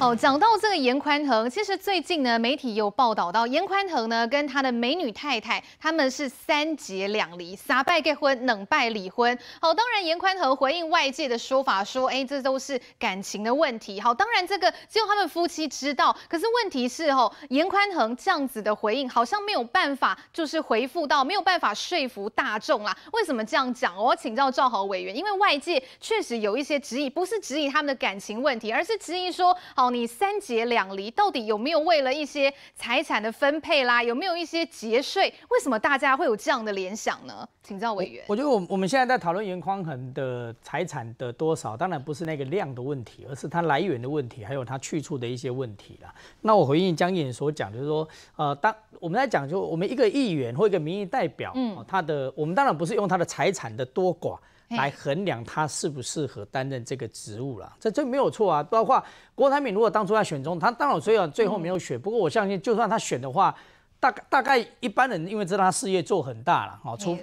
哦，讲到这个严宽恒，其实最近呢，媒体有报道到严宽恒呢跟他的美女太太，他们是三结两离，撒拜结婚，冷拜离婚。好，当然严宽恒回应外界的说法，说哎，这都是感情的问题。好，当然这个只有他们夫妻知道。可是问题是，哦，严宽恒这样子的回应，好像没有办法，就是回复到没有办法说服大众啦。为什么这样讲？我要请教赵豪委员，因为外界确实有一些质疑，不是质疑他们的感情问题，而是质疑说，好。你三结两离，到底有没有为了一些财产的分配啦？有没有一些节税？为什么大家会有这样的联想呢？请教委员，我觉得我我们现在在讨论袁匡衡的财产的多少，当然不是那个量的问题，而是它来源的问题，还有它去处的一些问题啦。那我回应江燕所讲，就是说，呃，当我们在讲，就我们一个议员或一个民意代表，嗯，他的我们当然不是用他的财产的多寡。来衡量他适不适合担任这个职务了，这这没有错啊，包括郭台铭，如果当初要选中，他当然最后最后没有选，不过我相信就算他选的话。大大概一般人因为知道他事业做很大了，哈，出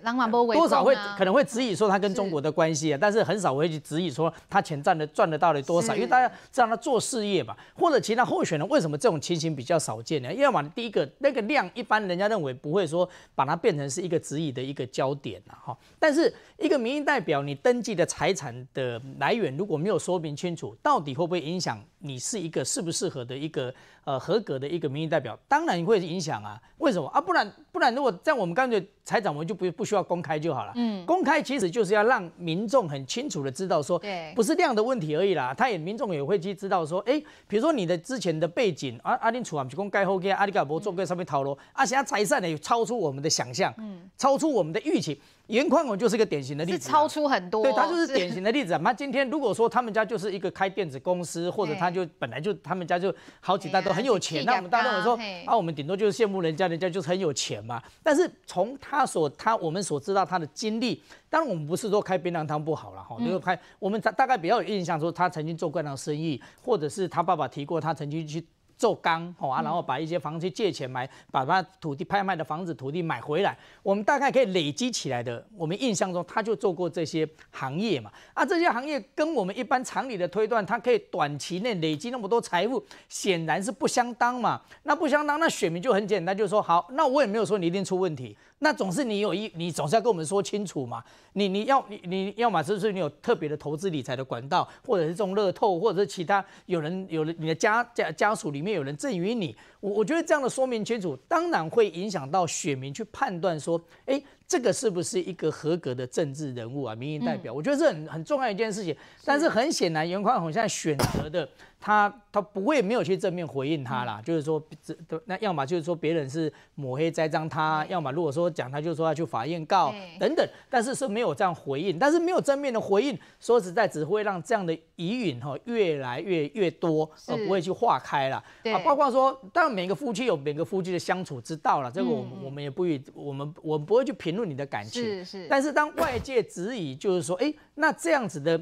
多少会可能会质疑说他跟中国的关系啊，但是很少会去质疑说他钱赚的赚的到底多少，因为大家知道他做事业嘛，或者其他候选人为什么这种情形比较少见呢？因么嘛，第一个那个量一般人家认为不会说把它变成是一个质疑的一个焦点了哈。但是一个民意代表，你登记的财产的来源如果没有说明清楚，到底会不会影响？你是一个适不适合的一个呃合格的一个民意代表，当然会影响啊。为什么啊？不然不然，如果在我们干脆财长，我们就不不需要公开就好了。嗯，公开其实就是要让民众很清楚的知道说，不是量的问题而已啦。他也民众也会去知道说，哎，比如说你的之前的背景，阿阿林楚汉就讲盖后跟阿里嘎博做个上面讨论，而且他财产呢有超出我们的想象，超出我们的预期。严矿我就是个典型的例子，超出很多。对他就是典型的例子啊。那今天如果说他们家就是一个开电子公司，或者他就本来就他们家就好几代都很有钱那我们大众说，啊，我们顶多就是羡慕人家，人家就是很有钱嘛。但是从他所他我们所知道他的经历，当然我们不是说开冰榔汤不好了哈，就是开我们大概比较有印象说他曾经做罐头生意，或者是他爸爸提过他曾经去。做钢，好啊，然后把一些房子借钱买，把他土地拍卖的房子土地买回来，我们大概可以累积起来的。我们印象中他就做过这些行业嘛，啊，这些行业跟我们一般常理的推断，他可以短期内累积那么多财富，显然是不相当嘛。那不相当，那选民就很简单，就说好，那我也没有说你一定出问题，那总是你有一，你总是要跟我们说清楚嘛。你你要你你要么是不是你有特别的投资理财的管道，或者是这种乐透，或者是其他有人有了你的家家家属里。面有人赠予你，我我觉得这样的说明清楚，当然会影响到选民去判断说，哎。这个是不是一个合格的政治人物啊？民意代表，我觉得是很很重要一件事情。但是很显然，袁宽宏现在选择的他，他不会没有去正面回应他啦。就是说，这那要么就是说别人是抹黑栽赃他，要么如果说讲他，就说要去法院告等等。但是是没有这样回应，但是没有正面的回应，说实在只会让这样的疑云哈越来越越多，而不会去化开了。啊，包括说，当然每个夫妻有每个夫妻的相处之道了，这个我们我们也不予我们我们不会去评。论你的感情是是，但是当外界质疑，就是说，哎，那这样子的，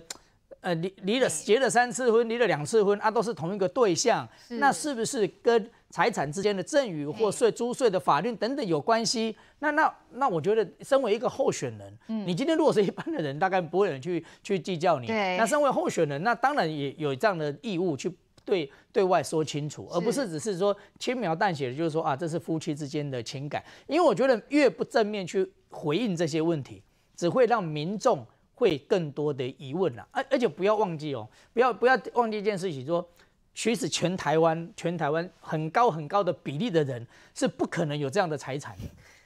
呃，离离了，结了三次婚，离了两次婚，啊，都是同一个对象，那是不是跟财产之间的赠与或税、租税的法律等等有关系？那那那，我觉得身为一个候选人，嗯，你今天如果是一般的人，大概不会有人去去计较你。那身为候选人，那当然也有这样的义务去。对对外说清楚，而不是只是说轻描淡写的，就是说啊，这是夫妻之间的情感。因为我觉得越不正面去回应这些问题，只会让民众会更多的疑问啊。而而且不要忘记哦，不要不要忘记一件事情，说其实全台湾全台湾很高很高的比例的人是不可能有这样的财产，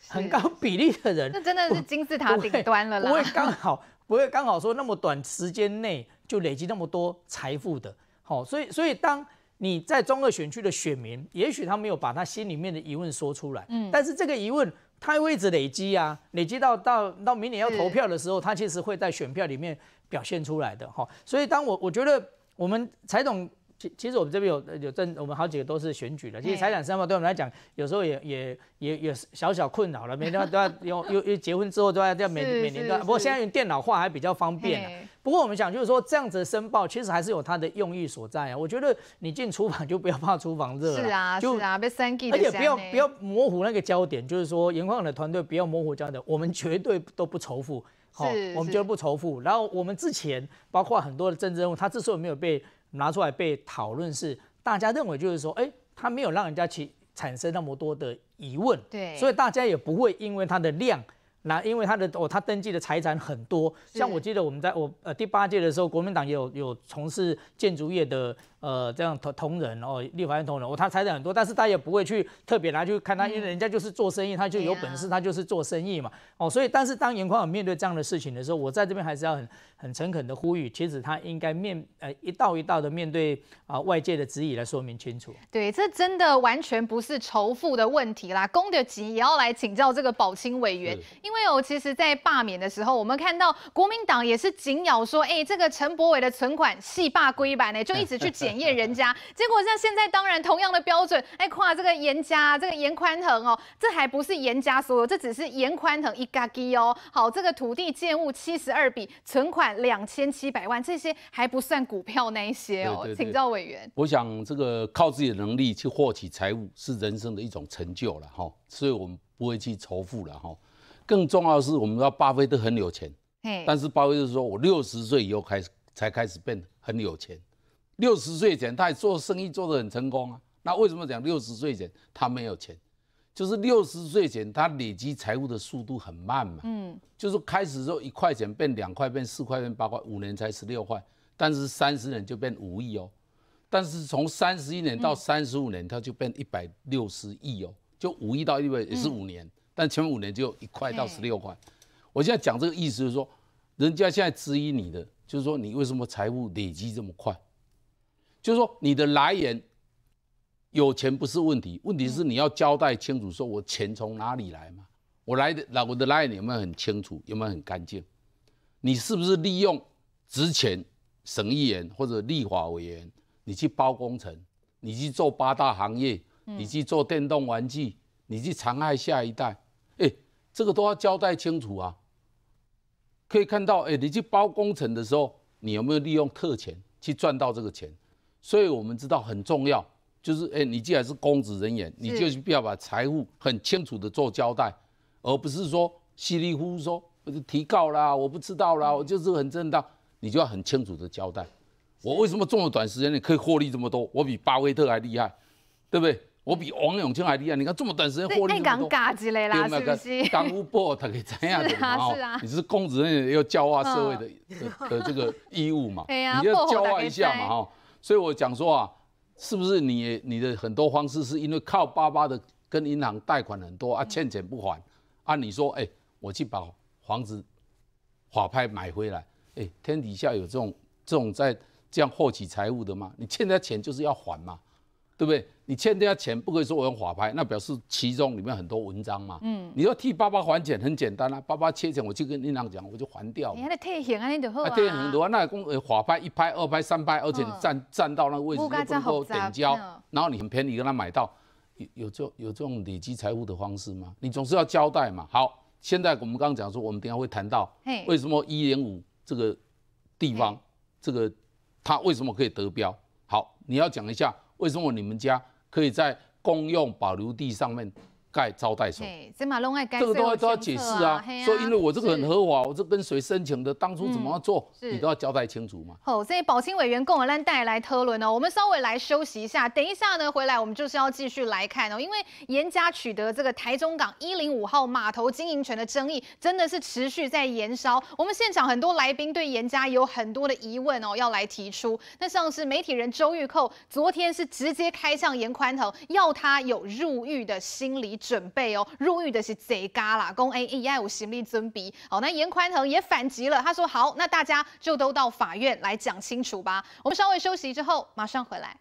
很高比例的人，那真的是金字塔顶端了啦。不会刚好不会刚好说那么短时间内就累积那么多财富的。好，所以所以当你在中二选区的选民，也许他没有把他心里面的疑问说出来，嗯，但是这个疑问他会一直累积啊，累积到到到明年要投票的时候，他其实会在选票里面表现出来的哈。所以当我我觉得我们财总，其其实我们这边有有政，我们好几个都是选举的，其实财产申报对我们来讲，有时候也也也也小小困扰了，每天都要用，又又结婚之后都要要每每年都，不过现在用电脑化还比较方便。不过我们想，就是说这样子的申报，其实还是有它的用意所在啊。我觉得你进厨房就不要怕厨房热了，是啊，是啊，被而且不要不要模糊那个焦点，就是说盐矿的团队不要模糊焦点。我们绝对都不仇富，好，我们绝对不仇富。然后我们之前包括很多的政治人物，他之所以没有被拿出来被讨论，是大家认为就是说，哎，他没有让人家去产生那么多的疑问，对，所以大家也不会因为他的量。那因为他的哦，他登记的财产很多，像我记得我们在我呃第八届的时候，国民党也有有从事建筑业的。呃，这样同同仁，哦，立法院同仁，哦，他猜的很多，但是他也不会去特别拿去看他，因为人家就是做生意，他就有本事，他就是做生意嘛，哦，所以，但是当严宽有面对这样的事情的时候，我在这边还是要很很诚恳的呼吁，其实他应该面呃一道一道的面对啊外界的质疑来说明清楚。对，这真的完全不是仇富的问题啦。公德级也要来请教这个保清委员，因为哦，其实，在罢免的时候，我们看到国民党也是紧咬说，哎，这个陈柏伟的存款系罢归版呢，就一直去检。验人家，结果像现在当然同样的标准，哎夸这个严家，这个严宽恒哦，这还不是严家所有，这只是严宽恒一嘎的哦。好，这个土地建物七十二笔，存款两千七百万，这些还不算股票那一些哦。请教委员，我想这个靠自己的能力去获取财务是人生的一种成就了哈，所以我们不会去仇富了哈。更重要的是，我们知道巴菲特很有钱，但是巴菲特说我六十岁以后开始才开始变得很有钱。六十岁前，他也做生意做得很成功啊。那为什么讲六十岁前他没有钱？就是六十岁前他累积财富的速度很慢嘛。嗯，就是开始时候一块钱变两块，变四块，变八块，五年才十六块。但是三十年就变五亿哦。但是从三十一年到三十五年，他就变一百六十亿哦。就五亿到一百也是五年，但前面五年就一块到十六块。我现在讲这个意思就是说，人家现在质疑你的，就是说你为什么财富累积这么快？就是说，你的来源有钱不是问题，问题是你要交代清楚，说我钱从哪里来嘛？我来的、来我的来源有没有很清楚？有没有很干净？你是不是利用之前省议员或者立法委员，你去包工程，你去做八大行业，你去做电动玩具，你去残害下一代？哎，这个都要交代清楚啊！可以看到，哎，你去包工程的时候，你有没有利用特钱去赚到这个钱？所以，我们知道很重要，就是哎，你既然是公职人员，你就是要把财务很清楚的做交代，而不是说稀里糊涂说提告啦，我不知道啦，我就是很正当，你就要很清楚的交代，我为什么这么短时间内可以获利这么多，我比巴菲特还厉害，对不对？我比王永庆还厉害，你看这么短时间获利这么多，太尴尬之类啦，是不是？干部他给怎样？是啊是啊，你是公职人员要教化社会的的这个义务嘛，你要教化一下嘛哈。所以，我讲说啊，是不是你你的很多方式是因为靠爸爸的跟银行贷款很多啊，欠钱不还？按理说，哎，我去把房子法拍买回来，哎，天底下有这种这种在这样获取财物的吗？你欠他钱就是要还嘛。对不对？你欠人家钱，不可以说我用法拍，那表示其中里面很多文章嘛。嗯，你说替爸爸还钱很简单啦，爸爸欠钱，我就跟银行讲，我就还掉。你那个贴现安就好啊。那公呃法拍一拍、二拍、三拍，而且你站站到那个位置就能够点交，然后你很便宜跟他买到，有有这有这种累积财富的方式吗？你总是要交代嘛。好，现在我们刚刚讲说，我们等下会谈到为什么一零五这个地方，这个他为什么可以得标？好，你要讲一下。为什么你们家可以在公用保留地上面？盖招待所，这个都要都要解释啊，说因为我这个很合法，我这跟谁申请的，当初怎么做，你都要交代清楚嘛。好，所以保清委员贡尔兰带来特伦哦，我们稍微来休息一下，等一下呢回来我们就是要继续来看哦，因为严家取得这个台中港一零五号码头经营权的争议，真的是持续在延烧。我们现场很多来宾对严家有很多的疑问哦，要来提出。那像是媒体人周玉蔻昨天是直接开向严宽宏，要他有入狱的心理。准备哦，入狱的是贼嘎啦，公 A A I 五行李尊比，好，那严宽恒也反击了，他说好，那大家就都到法院来讲清楚吧，我们稍微休息之后马上回来。